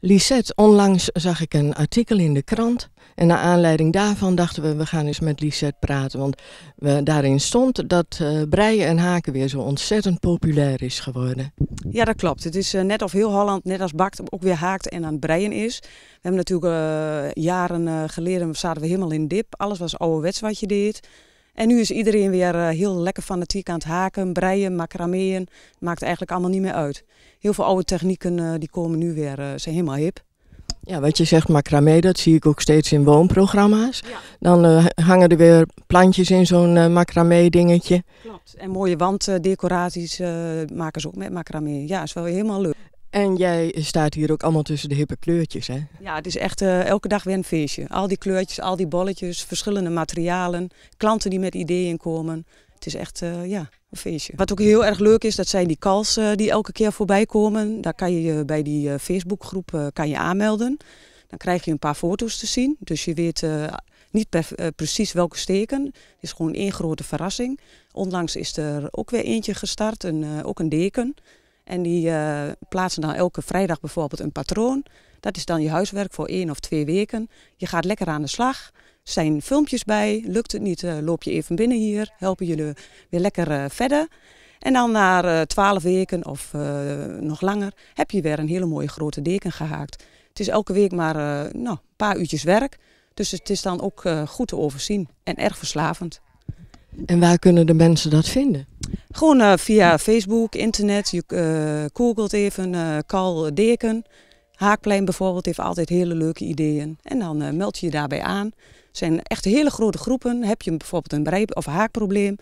Lisette, onlangs zag ik een artikel in de krant. En naar aanleiding daarvan dachten we, we gaan eens met Lisette praten. Want we, daarin stond dat eh, breien en haken weer zo ontzettend populair is geworden. Ja, dat klopt. Het is eh, net of heel Holland, net als Bakt, ook weer haakt en aan het breien is. We hebben natuurlijk eh, jaren geleden, zaten we helemaal in dip. Alles was ouderwets wat je deed. En nu is iedereen weer eh, heel lekker fanatiek aan het haken, breien, macrameën. Maakt eigenlijk allemaal niet meer uit. Heel veel oude technieken eh, die komen nu weer, eh, zijn helemaal hip. Ja, wat je zegt, macramé, dat zie ik ook steeds in woonprogramma's. Dan hangen er weer plantjes in zo'n uh, macramé-dingetje. Klopt. En mooie wanddecoraties maken ze ook met macramé. Ja, is wel helemaal leuk. En jij staat hier ook allemaal tussen de hippe kleurtjes, hè? Ja, het is echt eh, elke dag weer een feestje. Al die kleurtjes, al die bolletjes, verschillende materialen. Klanten die met ideeën komen. Het is echt eh, ja, een feestje. Wat ook heel erg leuk is, dat zijn die calls eh, die elke keer voorbij komen. Daar kan je je bij die Facebookgroep kan je aanmelden. Dan krijg je een paar foto's te zien. Dus je weet niet per, precies welke steken. Het is gewoon één grote verrassing. Onlangs is er ook weer eentje gestart, ook een deken. En die eh, plaatsen dan elke vrijdag bijvoorbeeld een patroon. Dat is dan je huiswerk voor één of twee weken. Je gaat lekker aan de slag. Er zijn filmpjes bij. Lukt het niet, eh, loop je even binnen hier. Helpen jullie weer lekker eh, verder. En dan na twaalf weken of nog langer heb je weer een hele mooie grote deken gehaakt. Het is elke week maar nou, een paar uurtjes werk. Dus het is dan ook goed te overzien en erg verslavend. En waar kunnen de mensen dat vinden? Gewoon eh, via Facebook, internet. Je uh, googelt even uh, Deken. Haakplein bijvoorbeeld heeft altijd hele leuke ideeën. En dan meld je je daarbij aan. zijn echt hele grote groepen. Heb je bijvoorbeeld een breip of haakprobleem,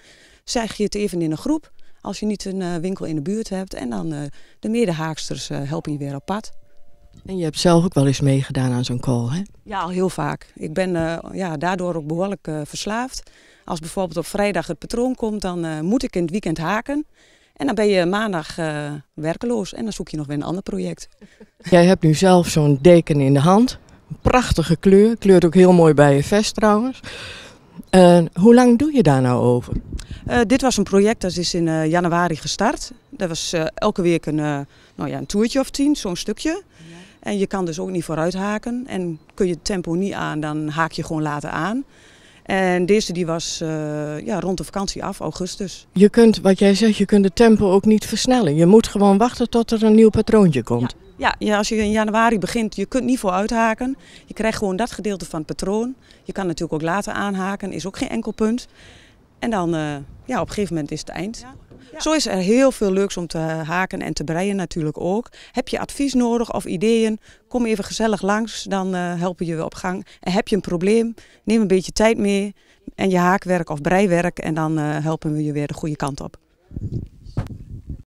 zeg je het even in een groep. Als je niet een winkel in de buurt hebt. En dan de medehaaksters haaksters helpen je weer op pad. En je hebt zelf ook wel eens meegedaan aan zo'n call, hè? Ja, al heel vaak. Ik ben eh, ja, daardoor ook behoorlijk eh, verslaafd. Als bijvoorbeeld op vrijdag het patroon komt, dan eh, moet ik in het weekend haken. En dan ben je maandag werkeloos en dan zoek je nog weer een ander project. Jij hebt nu zelf zo'n deken in de hand. Een prachtige kleur. Kleurt ook heel mooi bij je vest trouwens. hoe lang doe je daar nou over? dit was een project dat is in januari gestart. Dat was elke week een, nou ja, een toertje of tien, zo'n stukje. En je kan dus ook niet vooruit haken. En kun je het tempo niet aan, dan haak je gewoon later aan. En deze die was eh, ja, rond de vakantie af, augustus. Je kunt, wat jij zegt, je kunt het tempo ook niet versnellen. Je moet gewoon wachten tot er een nieuw patroontje komt. Ja, ja, als je in januari begint, je kunt niet vooruit haken. Je krijgt gewoon dat gedeelte van het patroon. Je kan natuurlijk ook later aanhaken, is ook geen enkel punt. En dan, eh, ja, op een gegeven moment is het eind. Ja. Zo is er heel veel leuks om te haken en te breien natuurlijk ook. Heb je advies nodig of ideeën? Kom even gezellig langs, dan helpen eh, helpen je wel op gang. En heb je een probleem? Neem een beetje tijd mee en je haakwerk of breiwerk en dan eh, helpen we je weer de goede kant op.